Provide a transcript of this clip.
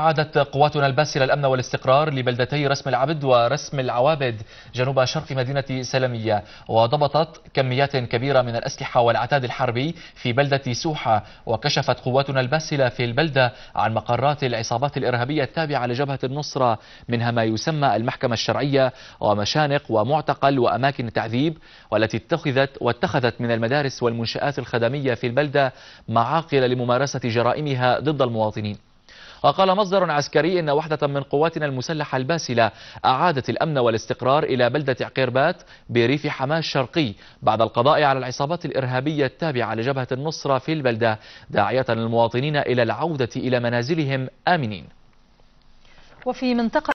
عادت قواتنا الباسلة الأمن والاستقرار لبلدتي رسم العبد ورسم العوابد جنوب شرق مدينة سلمية وضبطت كميات كبيرة من الأسلحة والعتاد الحربي في بلدة سوحة وكشفت قواتنا الباسلة في البلدة عن مقرات العصابات الإرهابية التابعة لجبهة النصرة منها ما يسمى المحكمة الشرعية ومشانق ومعتقل وأماكن تعذيب والتي اتخذت واتخذت من المدارس والمنشآت الخدمية في البلدة معاقل لممارسة جرائمها ضد المواطنين وقال مصدر عسكري إن وحدة من قواتنا المسلحة الباسلة أعادت الأمن والاستقرار إلى بلدة عقيربات بريف حماة الشرقي بعد القضاء على العصابات الإرهابية التابعة لجبهة النصرة في البلدة داعية المواطنين إلى العودة إلى منازلهم آمنين وفي منطقة